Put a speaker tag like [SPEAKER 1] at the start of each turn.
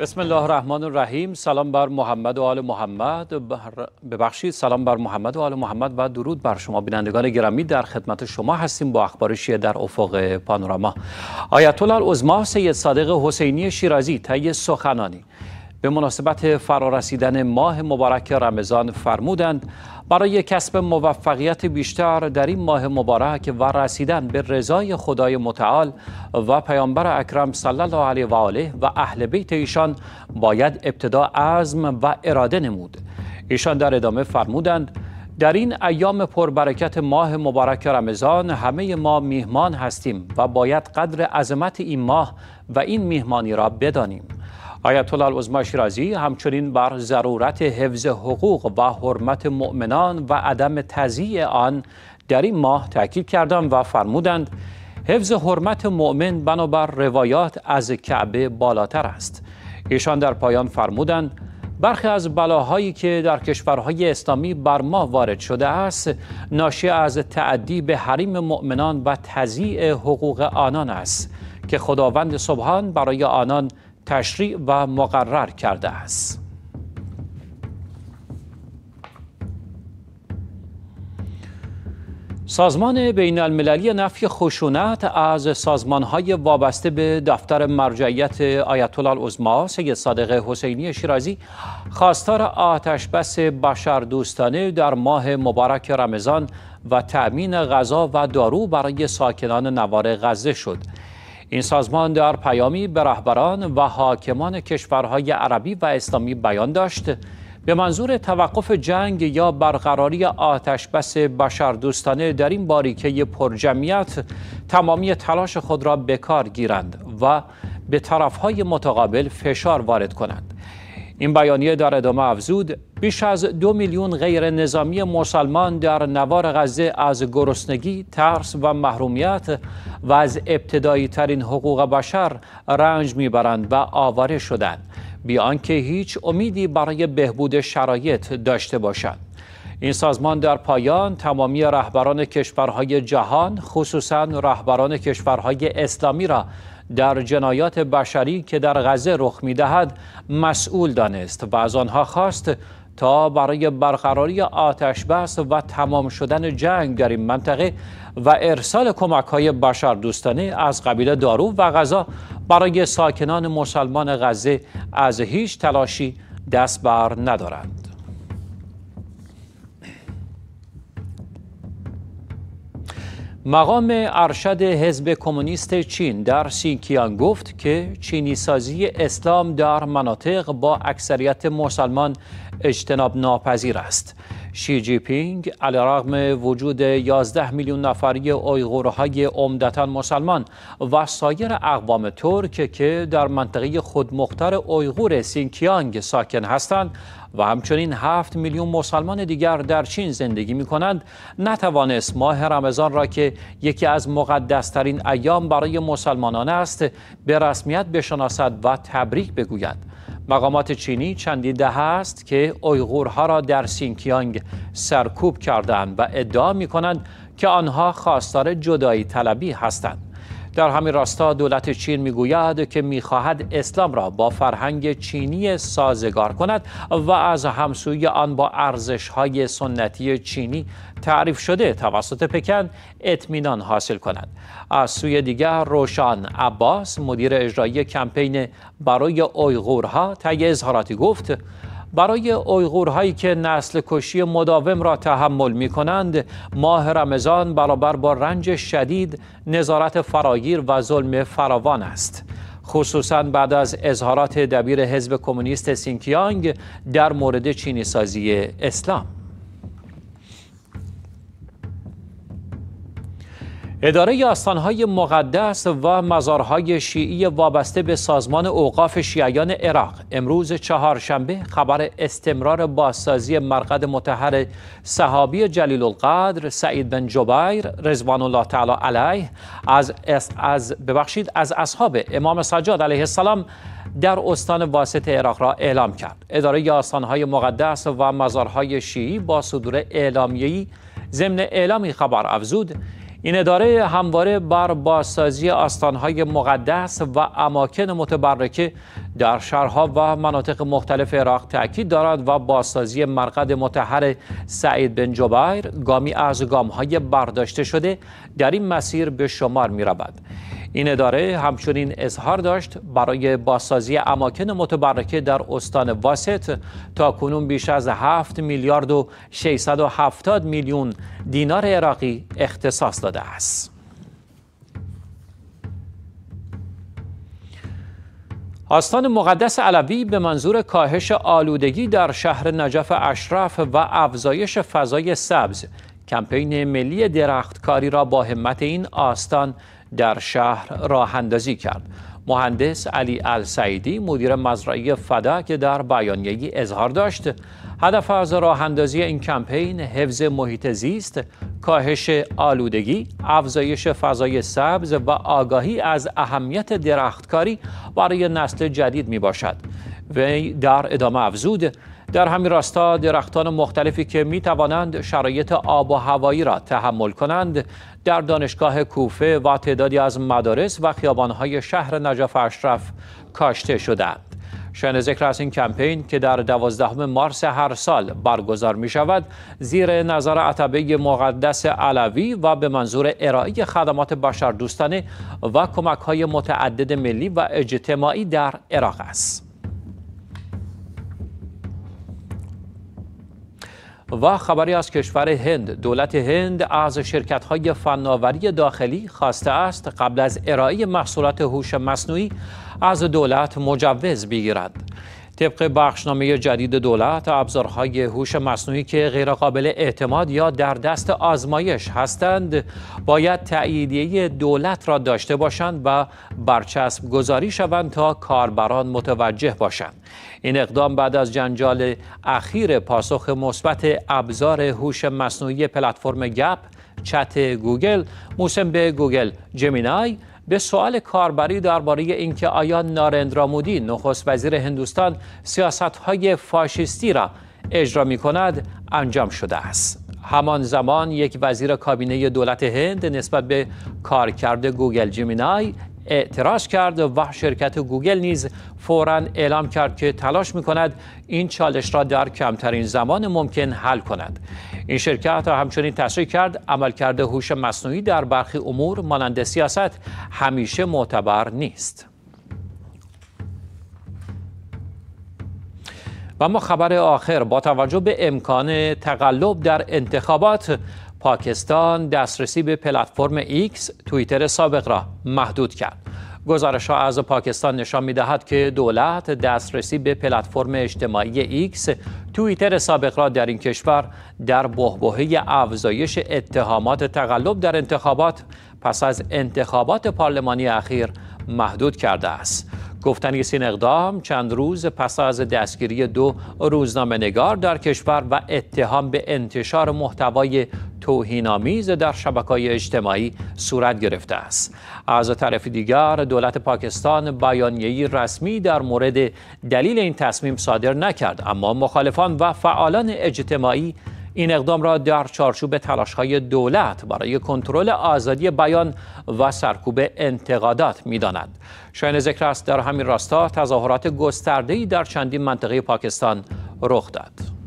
[SPEAKER 1] بسم الله الرحمن الرحیم سلام بر محمد و آل محمد ببخشید سلام بر محمد و آل محمد و درود بر شما بینندگان گرامی در خدمت شما هستیم با اخبار شیعه در افق پانوراما آیت الله العظما سید صادق حسینی شیرازی طی سخنانی به مناسبت فرارسیدن ماه مبارک رمضان فرمودند برای کسب موفقیت بیشتر در این ماه مبارک و رسیدن به رضای خدای متعال و پیامبر اکرم صلی الله علیه و آله و اهل بیت ایشان باید ابتدا عزم و اراده نمود ایشان در ادامه فرمودند در این ایام پربرکت ماه مبارک رمضان همه ما میهمان هستیم و باید قدر عظمت این ماه و این میهمانی را بدانیم آیت الله شیرازی همچنین بر ضرورت حفظ حقوق و حرمت مؤمنان و عدم تضییع آن در این ماه تاکید کردند و فرمودند حفظ حرمت مؤمن بنابر روایات از کعبه بالاتر است ایشان در پایان فرمودند برخی از بلاهایی که در کشورهای اسلامی بر ما وارد شده است ناشی از تعدی به حریم مؤمنان و تضییع حقوق آنان است که خداوند سبحان برای آنان تشریع و مقرر کرده است. سازمان بین المللی نفی خشونت از سازمان های وابسته به دفتر مرجعیت آیت الله العظما سید صادق حسینی شیرازی خواستار آتش بس بشر دوستانه در ماه مبارک رمضان و تأمین غذا و دارو برای ساکنان نوار غزه شد. این سازمان در پیامی به رهبران و حاکمان کشورهای عربی و اسلامی بیان داشت به منظور توقف جنگ یا برقراری آتش بس دوستانه در این باریکه پرجمعیت تمامی تلاش خود را بکار گیرند و به طرفهای متقابل فشار وارد کنند این بیانیه در ادامه افزود بیش از دو میلیون غیر نظامی مسلمان در نوار غزه از گرسنگی، ترس و محرومیت و از ابتدایی ترین حقوق بشر رنج میبرند و آواره شدند بی آنکه هیچ امیدی برای بهبود شرایط داشته باشند. این سازمان در پایان تمامی رهبران کشورهای جهان خصوصا رهبران کشورهای اسلامی را در جنایات بشری که در غزه رخ دهد مسئول دانست و از آنها خواست تا برای برقراری آتش بس و تمام شدن جنگ در این منطقه و ارسال کمک های بشر دوستانه از قبیل دارو و غذا برای ساکنان مسلمان غزه از هیچ تلاشی دست بر ندارند. مقام ارشد حزب کمونیست چین در سینکیان گفت که چینی سازی اسلام در مناطق با اکثریت مسلمان اجتناب ناپذیر است. شی جی پینگ علیرغم وجود 11 میلیون نفری اویغورهای عمدتا مسلمان و سایر اقوام ترک که در منطقه خودمختار اویغور سینکیانگ ساکن هستند و همچنین 7 میلیون مسلمان دیگر در چین زندگی می کنند نتوانست ماه رمضان را که یکی از مقدسترین ایام برای مسلمانان است به رسمیت بشناسد و تبریک بگوید مقامات چینی چندی دهه است که اویغورها را در سینکیانگ سرکوب کردند و ادعا می کنند که آنها خواستار جدایی طلبی هستند در همین راستا دولت چین میگوید که میخواهد اسلام را با فرهنگ چینی سازگار کند و از همسوی آن با ارزش های سنتی چینی تعریف شده توسط پکن اطمینان حاصل کند از سوی دیگر روشان عباس مدیر اجرایی کمپین برای اویغورها طی اظهاراتی گفت برای اویغورهایی که نسل کشی مداوم را تحمل می کنند ماه رمضان برابر با رنج شدید نظارت فراگیر و ظلم فراوان است خصوصا بعد از اظهارات دبیر حزب کمونیست سینکیانگ در مورد چینی سازی اسلام اداره آستانهای مقدس و مزارهای شیعی وابسته به سازمان اوقاف شیعیان عراق امروز چهارشنبه خبر استمرار بازسازی مرقد متحر صحابی جلیل القدر سعید بن جبیر رزوان الله تعالی علیه از از ببخشید از اصحاب امام سجاد علیه السلام در استان واسط عراق را اعلام کرد اداره آستانهای مقدس و مزارهای شیعی با صدور اعلامیه‌ای ضمن اعلامی خبر افزود این اداره همواره بر بازسازی آستانهای مقدس و اماکن متبرکه در شهرها و مناطق مختلف عراق تاکید دارد و بازسازی مرقد متحر سعید بن جبیر گامی از گامهای برداشته شده در این مسیر به شمار می رود. این اداره همچنین اظهار داشت برای بازسازی اماکن متبرکه در استان واسط تا کنون بیش از 7 میلیارد و 670 میلیون دینار عراقی اختصاص داده است. آستان مقدس علوی به منظور کاهش آلودگی در شهر نجف اشرف و افزایش فضای سبز کمپین ملی درختکاری را با همت این آستان در شهر راه کرد مهندس علی السعیدی مدیر مزرعه فدا که در بیانیه اظهار داشت هدف از راه این کمپین حفظ محیط زیست، کاهش آلودگی، افزایش فضای سبز و آگاهی از اهمیت درختکاری برای نسل جدید می باشد. وی در ادامه افزود در همین راستا درختان مختلفی که می توانند شرایط آب و هوایی را تحمل کنند در دانشگاه کوفه و تعدادی از مدارس و خیابانهای شهر نجف اشرف کاشته شدند. شن ذکر از این کمپین که در دوازدهم مارس هر سال برگزار می شود زیر نظر عتبه مقدس علوی و به منظور ارائه خدمات دوستانه و کمک های متعدد ملی و اجتماعی در عراق است. و خبری از کشور هند دولت هند از شرکت های فناوری داخلی خواسته است قبل از ارائه محصولات هوش مصنوعی از دولت مجوز بگیرد طبق بخشنامه جدید دولت ابزارهای هوش مصنوعی که غیرقابل اعتماد یا در دست آزمایش هستند باید تاییدیه دولت را داشته باشند و برچسب گذاری شوند تا کاربران متوجه باشند این اقدام بعد از جنجال اخیر پاسخ مثبت ابزار هوش مصنوعی پلتفرم گپ چت گوگل موسم به گوگل جمینای به سوال کاربری درباره اینکه آیا نارندرا مودی نخست وزیر هندوستان سیاست های فاشیستی را اجرا می کند انجام شده است همان زمان یک وزیر کابینه دولت هند نسبت به کارکرد گوگل جیمینای اعتراض کرد و شرکت گوگل نیز فورا اعلام کرد که تلاش می کند این چالش را در کمترین زمان ممکن حل کند این شرکت همچنین تصریح کرد عملکرد هوش مصنوعی در برخی امور مانند سیاست همیشه معتبر نیست و ما خبر آخر با توجه به امکان تقلب در انتخابات پاکستان دسترسی به پلتفرم ایکس توییتر سابق را محدود کرد گزارش ها از پاکستان نشان می دهد که دولت دسترسی به پلتفرم اجتماعی ایکس توییتر سابق را در این کشور در بهبهه افزایش اتهامات تقلب در انتخابات پس از انتخابات پارلمانی اخیر محدود کرده است گفتنیست این اقدام چند روز پس از دستگیری دو روزنامه نگار در کشور و اتهام به انتشار محتوای توهینآمیز در شبکه‌های اجتماعی صورت گرفته است. از طرف دیگر دولت پاکستان بیانیه‌ای رسمی در مورد دلیل این تصمیم صادر نکرد اما مخالفان و فعالان اجتماعی این اقدام را در چارچوب تلاش‌های دولت برای کنترل آزادی بیان و سرکوب انتقادات می‌دانند. شاین ذکر است در همین راستا تظاهرات گسترده‌ای در چندین منطقه پاکستان رخ داد.